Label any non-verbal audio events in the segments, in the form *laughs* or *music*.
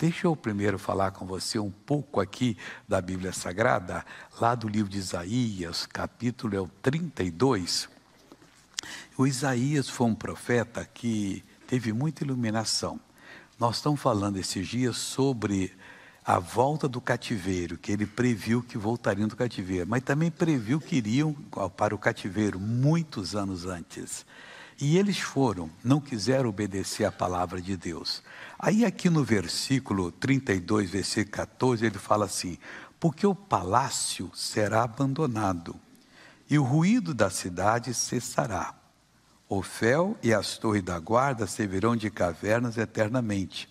Deixa eu primeiro falar com você um pouco aqui da Bíblia Sagrada, lá do livro de Isaías, capítulo 32. É o Isaías foi um profeta que teve muita iluminação. Nós estamos falando esses dias sobre a volta do cativeiro, que ele previu que voltariam do cativeiro, mas também previu que iriam para o cativeiro muitos anos antes. E eles foram, não quiseram obedecer à palavra de Deus. Aí, aqui no versículo 32, versículo 14, ele fala assim: Porque o palácio será abandonado, e o ruído da cidade cessará. fel e as torres da guarda servirão de cavernas eternamente,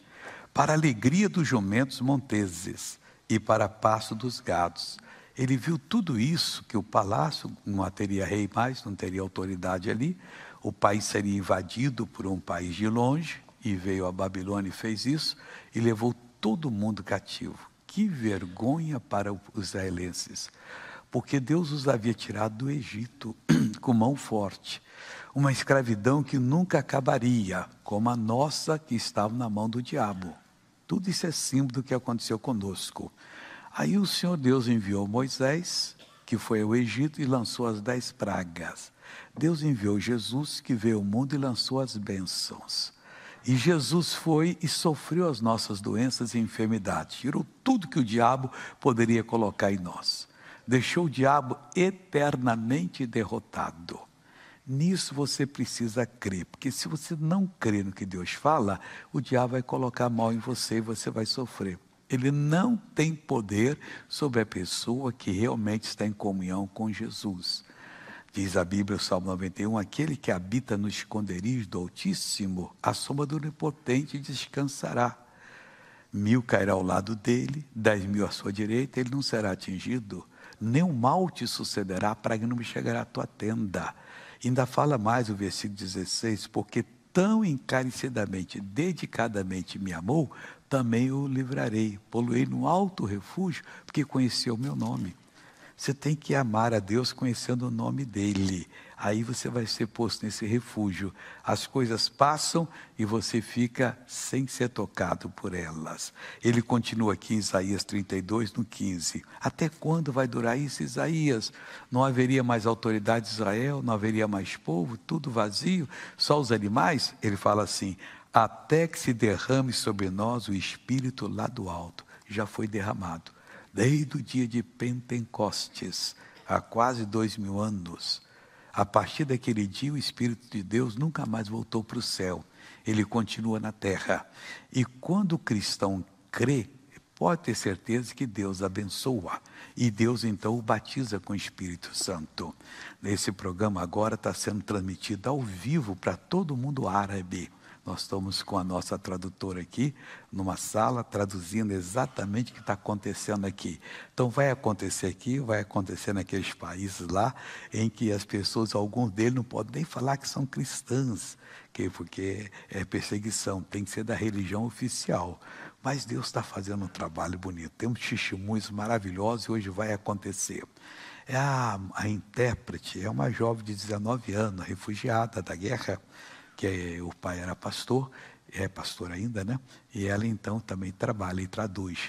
para a alegria dos jumentos monteses e para a passo dos gados. Ele viu tudo isso, que o palácio não teria rei mais, não teria autoridade ali, o país seria invadido por um país de longe, e veio a Babilônia e fez isso, e levou todo mundo cativo. Que vergonha para os israelenses, porque Deus os havia tirado do Egito *clears throat* com mão forte, uma escravidão que nunca acabaria, como a nossa que estava na mão do diabo. Tudo isso é símbolo do que aconteceu conosco. Aí o Senhor Deus enviou Moisés, que foi ao Egito, e lançou as dez pragas. Deus enviou Jesus que veio ao mundo e lançou as bênçãos. E Jesus foi e sofreu as nossas doenças e enfermidades, tirou tudo que o diabo poderia colocar em nós, deixou o diabo eternamente derrotado. Nisso você precisa crer, porque se você não crer no que Deus fala, o diabo vai colocar mal em você e você vai sofrer. Ele não tem poder sobre a pessoa que realmente está em comunhão com Jesus. Diz a Bíblia, o Salmo 91, aquele que habita no esconderijo do Altíssimo, a sombra do Onipotente descansará. Mil cairá ao lado dele, dez mil à sua direita, ele não será atingido. Nenhum mal te sucederá, para que não me chegará à tua tenda. Ainda fala mais o versículo 16, porque tão encarecidamente, dedicadamente me amou, também o livrarei. Poluei no alto refúgio, porque conheceu o meu nome. Você tem que amar a Deus conhecendo o nome dEle. Aí você vai ser posto nesse refúgio. As coisas passam e você fica sem ser tocado por elas. Ele continua aqui em Isaías 32, no 15. Até quando vai durar isso, Isaías? Não haveria mais autoridade de Israel, não haveria mais povo, tudo vazio, só os animais? Ele fala assim: até que se derrame sobre nós o Espírito lá do alto. Já foi derramado desde o dia de Pentecostes, há quase dois mil anos. A partir daquele dia, o Espírito de Deus nunca mais voltou para o céu, ele continua na terra. E quando o cristão crê, pode ter certeza que Deus abençoa. E Deus então o batiza com o Espírito Santo. Esse programa agora está sendo transmitido ao vivo para todo mundo árabe. Nós estamos com a nossa tradutora aqui, numa sala, traduzindo exatamente o que está acontecendo aqui. Então, vai acontecer aqui, vai acontecer naqueles países lá, em que as pessoas, alguns deles, não podem nem falar que são cristãs, porque é perseguição, tem que ser da religião oficial. Mas Deus está fazendo um trabalho bonito. Temos testemunhos maravilhosos e hoje vai acontecer. É a, a intérprete é uma jovem de 19 anos, refugiada da guerra que o pai era pastor, é pastor ainda, né? E ela então também trabalha e traduz.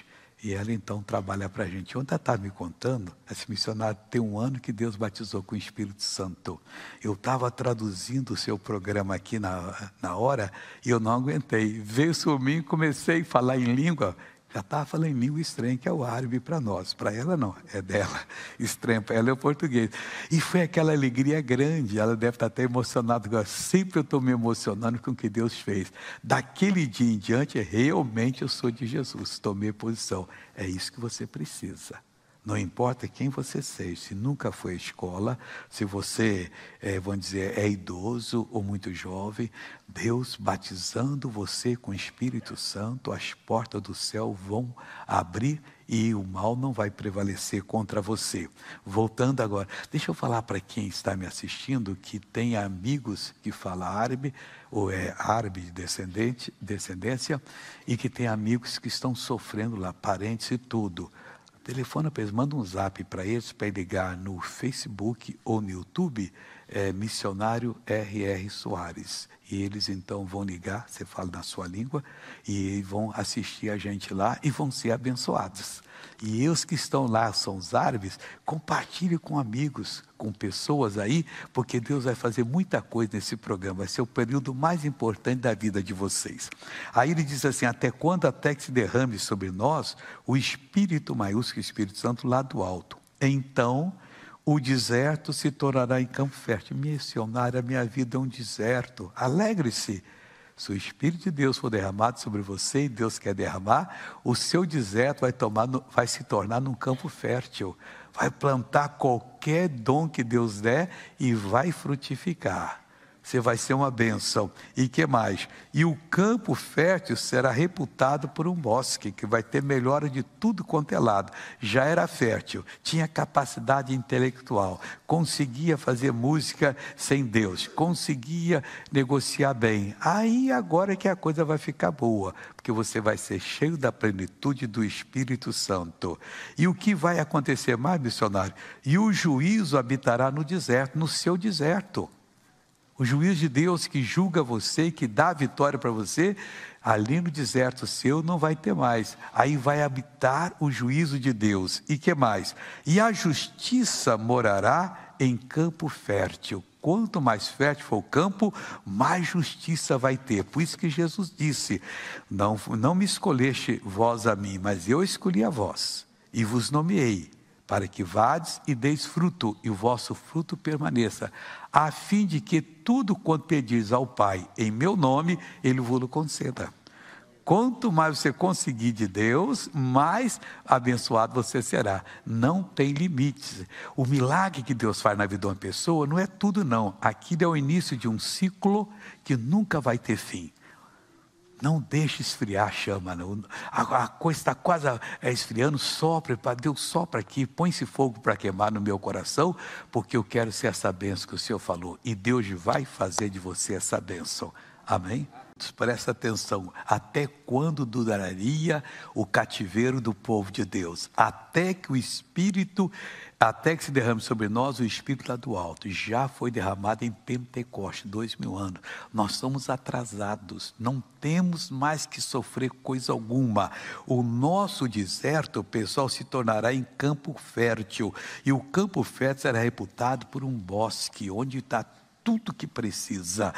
E ela então trabalha para a gente. Ontem ela estava tá me contando, esse missionário tem um ano que Deus batizou com o Espírito Santo. Eu estava traduzindo o seu programa aqui na, na hora e eu não aguentei. Veio mim e comecei a falar em língua. Já estava falando em língua estranha, que é o árabe para nós. Para ela, não, é dela. *laughs* Estranho para ela é o português. E foi aquela alegria grande. Ela deve estar tá até emocionada. Agora, sempre eu estou me emocionando com o que Deus fez. Daquele dia em diante, realmente eu sou de Jesus. Tomei posição. É isso que você precisa. Não importa quem você seja, se nunca foi à escola, se você, é, vamos dizer, é idoso ou muito jovem, Deus batizando você com o Espírito Santo, as portas do céu vão abrir e o mal não vai prevalecer contra você. Voltando agora, deixa eu falar para quem está me assistindo que tem amigos que fala árabe ou é árabe de descendente, descendência e que tem amigos que estão sofrendo lá, parentes e tudo. Telefona para eles, manda um zap para eles para ligar no Facebook ou no YouTube é, missionário R.R. Soares. E eles então vão ligar, você fala na sua língua, e vão assistir a gente lá e vão ser abençoados. E os que estão lá são os árabes, compartilhe com amigos, com pessoas aí, porque Deus vai fazer muita coisa nesse programa. Vai ser é o período mais importante da vida de vocês. Aí ele diz assim: até quando até que se derrame sobre nós o Espírito maiúsculo, o Espírito Santo lá do alto. Então o deserto se tornará em campo fértil. Missionária, minha vida é um deserto. Alegre-se. Se o Espírito de Deus for derramado sobre você e Deus quer derramar, o seu deserto vai, tomar, vai se tornar num campo fértil. Vai plantar qualquer dom que Deus der e vai frutificar você vai ser uma bênção. E que mais? E o campo fértil será reputado por um bosque, que vai ter melhora de tudo quanto é lado. Já era fértil, tinha capacidade intelectual, conseguia fazer música sem Deus, conseguia negociar bem. Aí agora é que a coisa vai ficar boa, porque você vai ser cheio da plenitude do Espírito Santo. E o que vai acontecer mais, missionário? E o juízo habitará no deserto, no seu deserto o juiz de Deus que julga você, que dá a vitória para você, ali no deserto seu não vai ter mais. Aí vai habitar o juízo de Deus. E que mais? E a justiça morará em campo fértil. Quanto mais fértil for o campo, mais justiça vai ter. Por isso que Jesus disse: Não, não me escolheste vós a mim, mas eu escolhi a vós e vos nomeei para que vades e deis fruto, e o vosso fruto permaneça, a fim de que tudo quanto pedis ao Pai em meu nome, Ele vos conceda. Quanto mais você conseguir de Deus, mais abençoado você será. Não tem limites. O milagre que Deus faz na vida de uma pessoa não é tudo, não. Aquilo é o início de um ciclo que nunca vai ter fim. Não deixe esfriar a chama, não. A, a coisa está quase é, esfriando, sopra, para Deus sopra aqui, põe esse fogo para queimar no meu coração, porque eu quero ser essa bênção que o Senhor falou. E Deus vai fazer de você essa bênção. Amém? Presta atenção, até quando duraria o cativeiro do povo de Deus? Até que o Espírito, até que se derrame sobre nós o Espírito lá do alto. Já foi derramado em Pentecoste, dois mil anos. Nós somos atrasados, não temos mais que sofrer coisa alguma. O nosso deserto, pessoal, se tornará em campo fértil. E o campo fértil será reputado por um bosque, onde está tudo que precisa.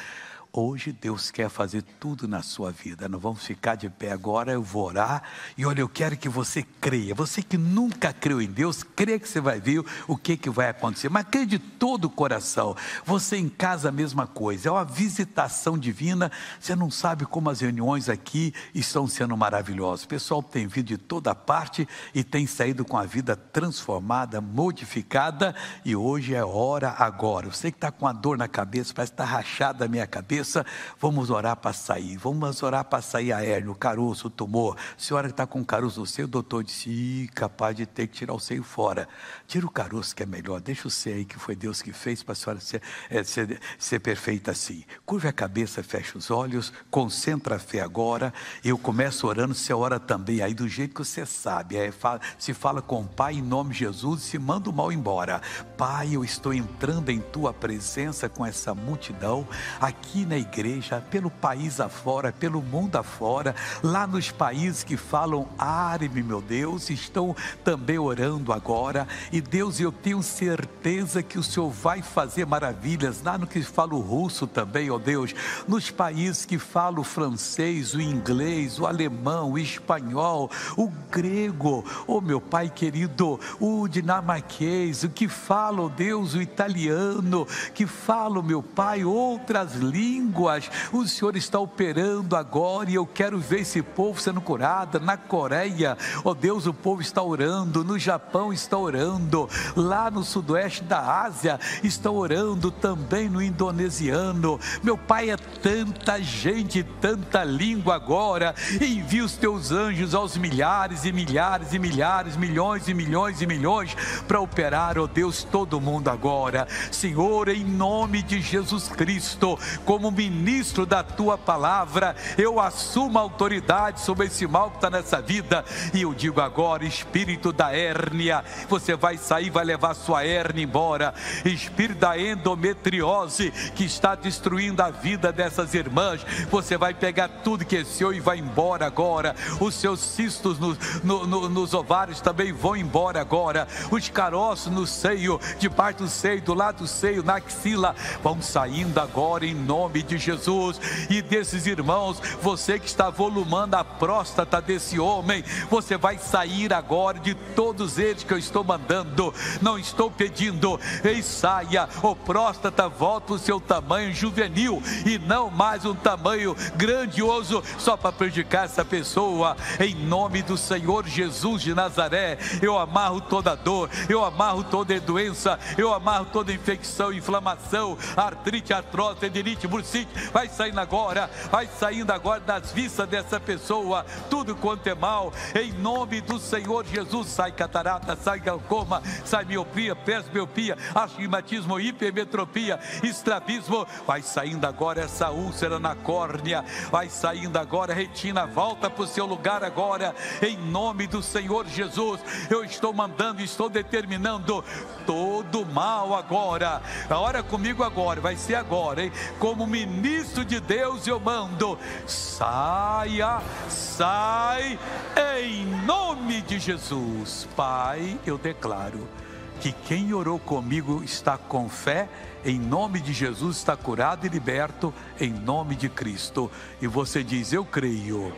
Hoje Deus quer fazer tudo na sua vida. Não vamos ficar de pé agora, eu vou orar. E olha, eu quero que você creia. Você que nunca creu em Deus, crê que você vai ver o que, que vai acontecer. Mas crê de todo o coração. Você em casa, a mesma coisa. É uma visitação divina. Você não sabe como as reuniões aqui estão sendo maravilhosas. O pessoal tem vindo de toda parte e tem saído com a vida transformada, modificada. E hoje é hora agora. Você que está com a dor na cabeça, parece que está rachada a minha cabeça cabeça, vamos orar para sair, vamos orar para sair a ah, hérnia, o caroço, o tumor. A senhora que está com caroço no seio, o doutor disse, Ih, capaz de ter que tirar o seio fora. Tira o caroço que é melhor, deixa o seio aí que foi Deus que fez para a senhora ser, é, ser, ser perfeita assim. Curve a cabeça, fecha os olhos, concentra a fé agora. Eu começo orando, você é ora também aí do jeito que você sabe. É, fala, se fala com o Pai em nome de Jesus e se manda o mal embora. Pai, eu estou entrando em tua presença com essa multidão. Aqui na igreja, pelo país afora, pelo mundo afora, lá nos países que falam árabe, meu Deus, estão também orando agora. E Deus, eu tenho certeza que o Senhor vai fazer maravilhas lá no que fala o russo também, ó oh Deus, nos países que falam o francês, o inglês, o alemão, o espanhol, o grego, ó oh, meu Pai querido, o dinamarquês, o que fala, ó oh Deus, o italiano, que fala, meu Pai, outras línguas línguas. O Senhor está operando agora e eu quero ver esse povo sendo curado. Na Coreia, ó oh Deus, o povo está orando. No Japão está orando. Lá no sudoeste da Ásia está orando também no indonesiano. Meu Pai, é tanta gente, tanta língua agora. Envia os teus anjos aos milhares e milhares e milhares, milhões e milhões e milhões para operar, ó oh Deus, todo mundo agora. Senhor, em nome de Jesus Cristo, como como ministro da tua palavra, eu assumo autoridade sobre esse mal que está nessa vida. E eu digo agora, espírito da hérnia, você vai sair, vai levar sua hérnia embora. Espírito da endometriose que está destruindo a vida dessas irmãs, você vai pegar tudo que é seu e vai embora agora. Os seus cistos no, no, no, nos ovários também vão embora agora. Os caroços no seio, debaixo do seio, do lado do seio, na axila, vão saindo agora em nome nome de Jesus. E desses irmãos, você que está volumando a próstata desse homem, você vai sair agora de todos eles que eu estou mandando. Não estou pedindo, ei, saia, o próstata volta o seu tamanho juvenil e não mais um tamanho grandioso só para prejudicar essa pessoa. Em nome do Senhor Jesus de Nazaré, eu amarro toda dor, eu amarro toda doença, eu amarro toda infecção, inflamação, artrite, artrose, tendinite, bursite vai saindo agora, vai saindo agora das vistas dessa pessoa, tudo quanto é mal, em nome do Senhor Jesus, sai catarata, sai glaucoma, sai miopia, presbiopia, astigmatismo, hipermetropia, estrabismo, vai saindo agora essa úlcera na córnea, vai saindo agora, retina, volta para o seu lugar agora, em nome do Senhor Jesus, eu estou mandando, estou determinando todo mal agora, ora comigo agora, vai ser agora, hein? Como me ministro de Deus eu mando, saia, sai, em nome de Jesus. Pai, eu declaro que quem orou comigo está com fé, em nome de Jesus, está curado e liberto, em nome de Cristo. E você diz: Eu creio.